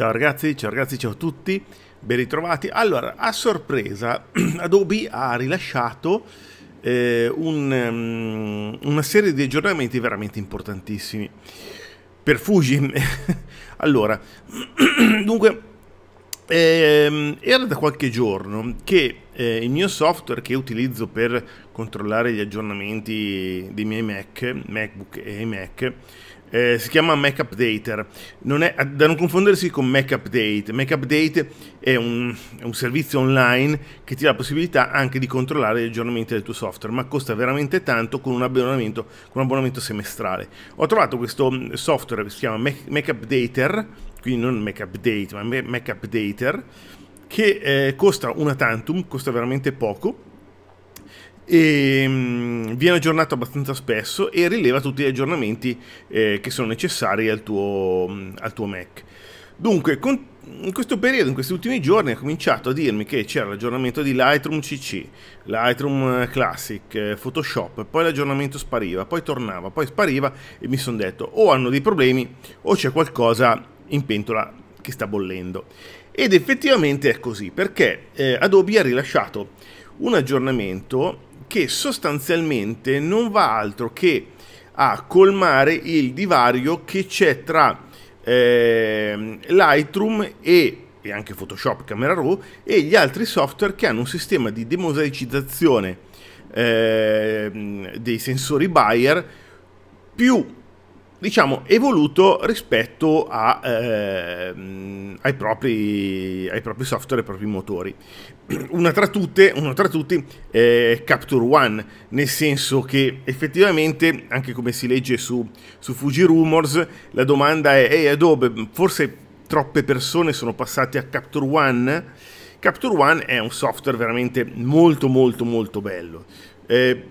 Ciao ragazzi, ciao ragazzi, ciao a tutti, ben ritrovati. Allora, a sorpresa, Adobe ha rilasciato eh, un, um, una serie di aggiornamenti veramente importantissimi per Fuji. allora, dunque, eh, era da qualche giorno che eh, il mio software che utilizzo per controllare gli aggiornamenti dei miei Mac, MacBook e Mac, eh, si chiama Mac Updater, non è, da non confondersi con Mac Update. Mac Update è un, è un, servizio online che ti dà la possibilità anche di controllare gli aggiornamenti del tuo software, ma costa veramente tanto con un abbonamento, con un abbonamento semestrale. Ho trovato questo mm, software che si chiama Mac, Mac Updater, quindi non Mac Update, ma Mac Updater, che eh, costa una tantum, costa veramente poco e mm, viene aggiornato abbastanza spesso e rileva tutti gli aggiornamenti eh, che sono necessari al tuo, mm, al tuo Mac. Dunque, con, in questo periodo, in questi ultimi giorni, ha cominciato a dirmi che c'era l'aggiornamento di Lightroom CC, Lightroom eh, Classic, eh, Photoshop, poi l'aggiornamento spariva, poi tornava, poi spariva e mi sono detto o hanno dei problemi o c'è qualcosa in pentola che sta bollendo. Ed effettivamente è così, perché eh, Adobe ha rilasciato un aggiornamento che sostanzialmente non va altro che a colmare il divario che c'è tra eh, Lightroom e, e, anche Photoshop, Camera Raw e gli altri software che hanno un sistema di demosaicizzazione eh, dei sensori Bayer più diciamo, evoluto rispetto a, ehm, ai, propri, ai, propri, software, ai propri motori. Una tra tutte, uno tra tutti è Capture One, nel senso che effettivamente, anche come si legge su, su Fuji Rumors, la domanda è, ehi Adobe, forse troppe persone sono passate a Capture One? Capture One è un software veramente molto molto molto bello. Eh,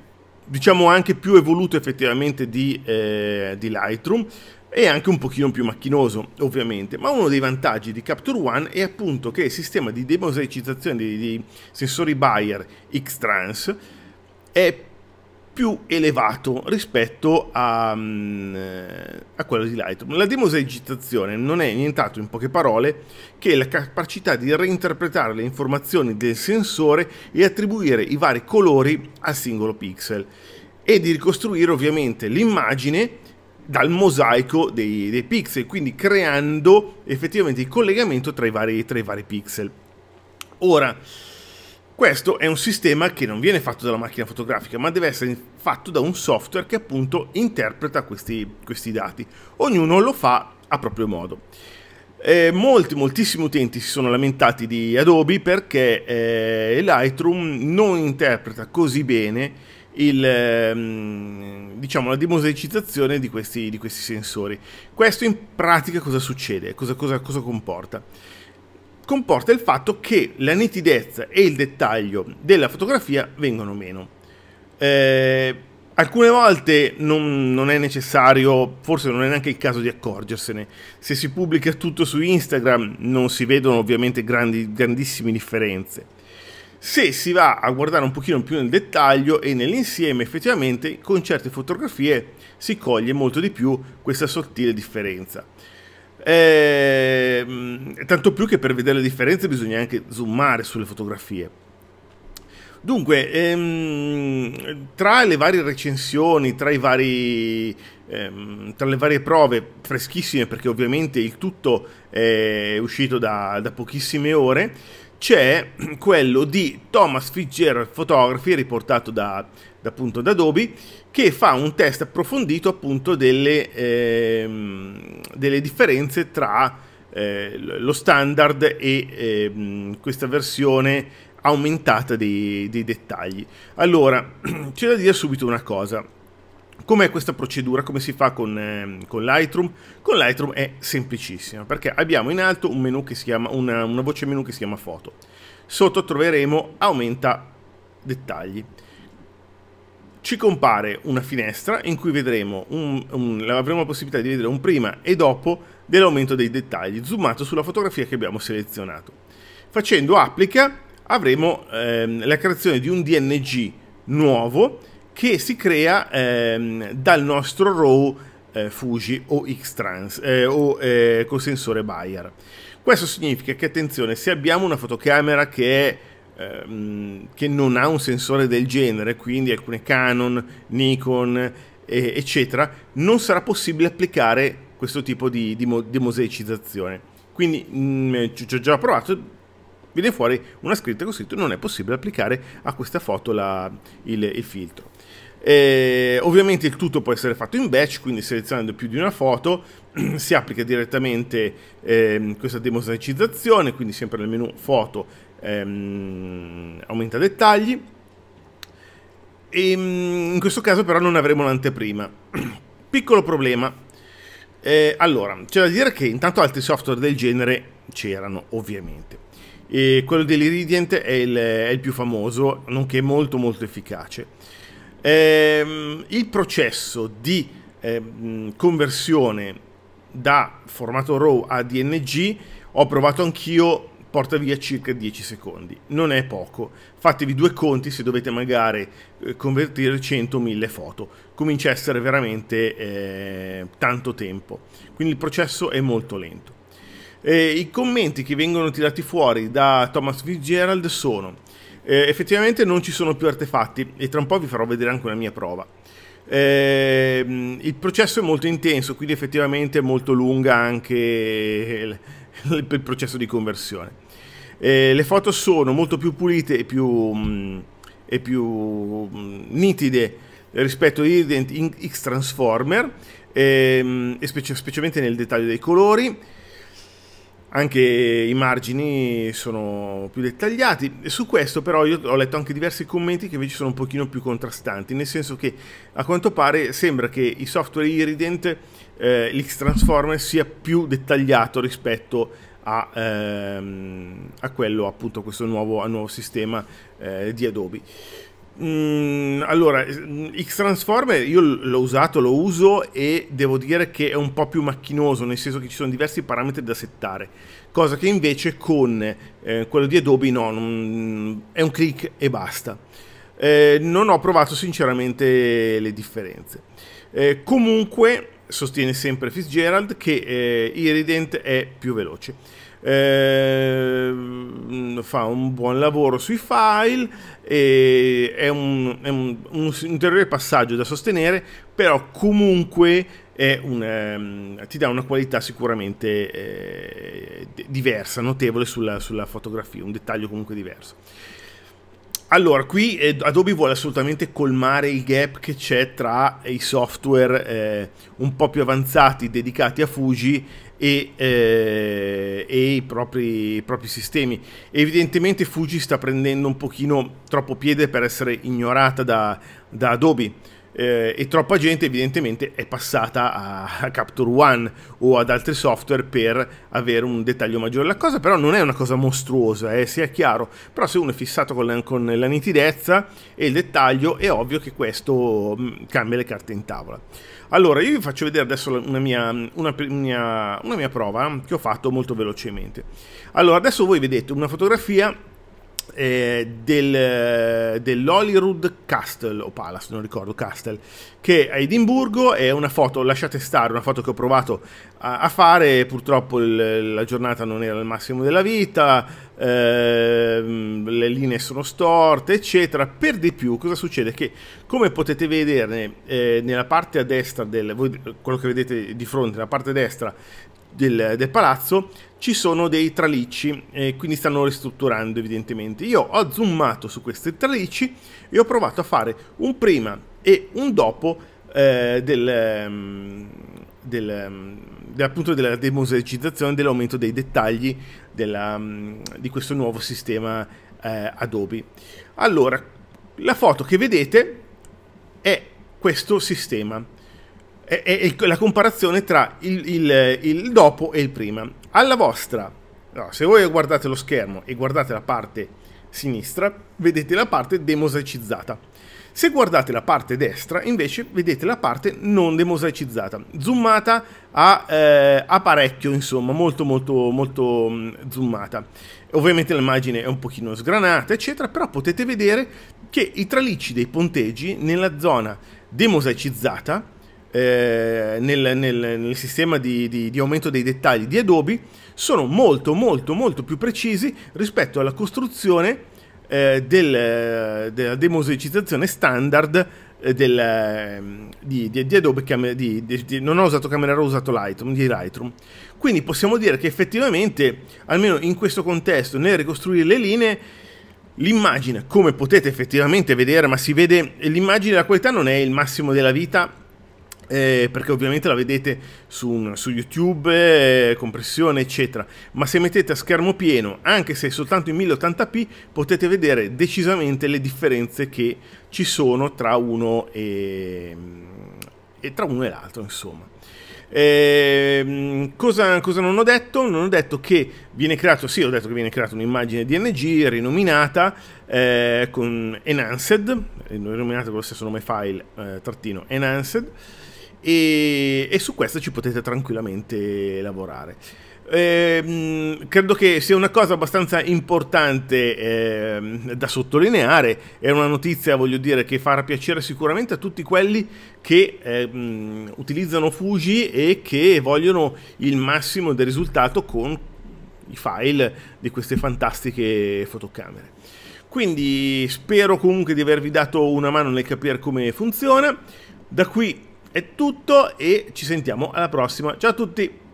diciamo anche più evoluto effettivamente di, eh, di Lightroom e anche un pochino più macchinoso ovviamente ma uno dei vantaggi di Capture One è appunto che il sistema di demosaicizzazione di, dei sensori Bayer X-Trans è più elevato rispetto a, mm, eh, a quello di Lightroom. La demosaicizzazione non è nient'altro in poche parole che la capacità di reinterpretare le informazioni del sensore e attribuire i vari colori al singolo pixel e di ricostruire ovviamente l'immagine dal mosaico dei, dei, pixel, quindi creando effettivamente il collegamento tra i vari, tra i vari pixel. Ora, questo è un sistema che non viene fatto dalla macchina fotografica, ma deve essere fatto da un software che appunto interpreta questi, questi dati. Ognuno lo fa a proprio modo. Eh, molti, moltissimi utenti si sono lamentati di Adobe perché eh, Lightroom non interpreta così bene il, ehm, diciamo, la dimosaicizzazione di questi, di questi, sensori. Questo in pratica cosa succede? cosa, cosa, cosa comporta? comporta il fatto che la nitidezza e il dettaglio della fotografia vengono meno. Eh, alcune volte non, non, è necessario, forse non è neanche il caso di accorgersene. Se si pubblica tutto su Instagram non si vedono ovviamente grandi, grandissime differenze. Se si va a guardare un pochino più nel dettaglio e nell'insieme, effettivamente con certe fotografie si coglie molto di più questa sottile differenza. E, ehm, tanto più che per vedere le differenze bisogna anche zoomare sulle fotografie. Dunque, ehm, tra le varie recensioni, tra, vari, ehm, tra, le varie prove freschissime, perché ovviamente il tutto è uscito da, da pochissime ore, c'è quello di Thomas Fitzgerald Photography, riportato da appunto da Adobe, che fa un test approfondito appunto delle, ehm, delle differenze tra eh, lo standard e ehm, questa versione aumentata dei, dei dettagli. Allora, c'è da dire subito una cosa. Com'è questa procedura? Come si fa con, eh, con, Lightroom? Con Lightroom è semplicissima perché abbiamo in alto un menu che si chiama, una, una voce menu che si chiama foto. Sotto troveremo aumenta dettagli ci compare una finestra in cui vedremo un, un, avremo la possibilità di vedere un prima e dopo dell'aumento dei dettagli zoomato sulla fotografia che abbiamo selezionato. Facendo applica avremo ehm, la creazione di un DNG nuovo che si crea ehm, dal nostro RAW eh, Fuji o X-Trans eh, o eh, col sensore Bayer. Questo significa che attenzione, se abbiamo una fotocamera che è Ehm, che non ha un sensore del genere, quindi alcune Canon, Nikon, eccetera, non sarà possibile applicare questo tipo di, di, mo- di mosaicizzazione. Quindi mh, mm, eh, ci, ho già provato, viene fuori una scritta con scritto non è possibile applicare a questa foto la, il, il, filtro. E ovviamente il tutto può essere fatto in batch, quindi selezionando più di una foto si applica direttamente eh, questa demosaicizzazione, quindi sempre nel menu foto ehm, aumenta dettagli. E, ehm, in questo caso però non avremo l'anteprima Piccolo problema. Eh, allora, c'è da dire che intanto altri software del genere c'erano, ovviamente. E quello dell'Iridient è il, è il più famoso, nonché molto molto efficace. Ehm, il processo di ehm, conversione da formato RAW a DNG ho provato anch'io porta via circa 10 secondi. Non è poco. Fatevi due conti se dovete magari eh, convertire 100.000 foto. Comincia a essere veramente eh, tanto tempo. Quindi il processo è molto lento. Eh, I commenti che vengono tirati fuori da Thomas Fitzgerald sono eh, effettivamente non ci sono più artefatti e tra un po' vi farò vedere anche una mia prova. Ehm, il processo è molto intenso, quindi effettivamente è molto lunga anche per il processo di conversione. Eh, le foto sono molto più pulite e più, mh, mm, e più mh, mm, nitide rispetto agli a X Transformer, ehm, e specialmente nel dettaglio dei colori anche i margini sono più dettagliati. Su questo però io ho letto anche diversi commenti che invece sono un pochino più contrastanti, nel senso che a quanto pare sembra che i software Irident, eh, l'X-Transformer, sia più dettagliato rispetto a, ehm, a quello appunto, a questo nuovo, a nuovo sistema eh, di Adobe. Mm, allora, mm, X-Transformer io l'ho usato, lo uso e devo dire che è un po' più macchinoso, nel senso che ci sono diversi parametri da settare, cosa che invece con eh, quello di Adobe no, non, è un click e basta. Eh, non ho provato sinceramente le differenze. Eh, comunque, sostiene sempre Fitzgerald che eh, Irident è più veloce eh, fa un buon lavoro sui file, e è, un, è un, un, ulteriore passaggio da sostenere, però comunque una, ehm, ti dà una qualità sicuramente eh, diversa, notevole sulla, sulla fotografia, un dettaglio comunque diverso. Allora, qui eh, Adobe vuole assolutamente colmare il gap che c'è tra i software eh, un po' più avanzati dedicati a Fuji e, eh, e i, propri, i, propri, sistemi. Evidentemente Fuji sta prendendo un pochino troppo piede per essere ignorata da, da Adobe eh, e troppa gente evidentemente è passata a, a, Capture One o ad altri software per avere un dettaglio maggiore. La cosa però non è una cosa mostruosa, eh, sia chiaro, però se uno è fissato con la, con la nitidezza e il dettaglio è ovvio che questo mm, cambia le carte in tavola. Allora, io vi faccio vedere adesso una mia, una, una, una mia prova eh, che ho fatto molto velocemente. Allora, adesso voi vedete una fotografia eh, del, eh, dell'Holyrood Castle o Palace, non ricordo, Castle, che è a Edimburgo è una foto, lasciate stare, una foto che ho provato a, a fare, purtroppo il, la giornata non era al massimo della vita, eh, le linee sono storte, eccetera. Per di più, cosa succede? Che come potete vedere eh, nella parte a destra del, voi, quello che vedete di fronte, nella parte destra del, del palazzo ci sono dei tralicci eh, quindi stanno ristrutturando evidentemente. Io ho zoomato su questi tralicci e ho provato a fare un prima e un dopo eh, del, ehm, ehm, del, appunto della demusicizzazione, dell'aumento dei dettagli della, mm, di questo nuovo sistema eh, Adobe. Allora, la foto che vedete è questo sistema è, è, è la comparazione tra il, il, il, dopo e il prima. Alla vostra, no, se voi guardate lo schermo e guardate la parte sinistra, vedete la parte demosaicizzata. Se guardate la parte destra, invece, vedete la parte non demosaicizzata, zoomata a, eh, a parecchio, insomma, molto molto molto mh, mm, zoomata. Ovviamente l'immagine è un pochino sgranata, eccetera, però potete vedere che i tralicci dei ponteggi nella zona demosaicizzata eh, nel, nel, nel, sistema di, di, di aumento dei dettagli di Adobe sono molto molto molto più precisi rispetto alla costruzione eh, del, eh, della demosaicizzazione standard eh, del, ehm, di, di, di, Adobe Cam- di, di, non ho usato Camera ho usato Lightroom, di Lightroom quindi possiamo dire che effettivamente almeno in questo contesto nel ricostruire le linee l'immagine come potete effettivamente vedere ma si vede l'immagine la qualità non è il massimo della vita eh, perché ovviamente la vedete su, su YouTube, eh, compressione eccetera, ma se mettete a schermo pieno, anche se soltanto in 1080p, potete vedere decisamente le differenze che ci sono tra uno e, mm, e, e l'altro, insomma. Eh, cosa, cosa, non ho detto? Non ho detto che viene creato, sì, ho detto che viene creata un'immagine DNG rinominata eh, con enhanced, eh, rinominata con lo stesso nome file eh, trattino enhanced e, e su questo ci potete tranquillamente lavorare. Eh, credo che sia una cosa abbastanza importante eh, da sottolineare, è una notizia, voglio dire, che farà piacere sicuramente a tutti quelli che eh, utilizzano Fuji e che vogliono il massimo del risultato con i file di queste fantastiche fotocamere. Quindi spero comunque di avervi dato una mano nel capire come funziona. Da qui è tutto e ci sentiamo alla prossima. Ciao a tutti!